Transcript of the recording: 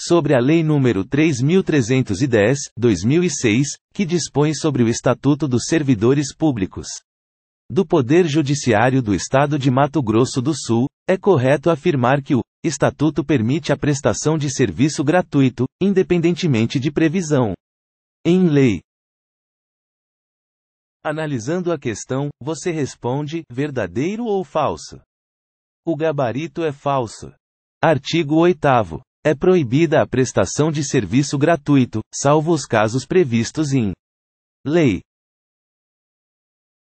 sobre a Lei nº 3310, 2006, que dispõe sobre o Estatuto dos Servidores Públicos do Poder Judiciário do Estado de Mato Grosso do Sul, é correto afirmar que o Estatuto permite a prestação de serviço gratuito, independentemente de previsão em lei. Analisando a questão, você responde: verdadeiro ou falso? O gabarito é falso. Artigo 8. É proibida a prestação de serviço gratuito, salvo os casos previstos em lei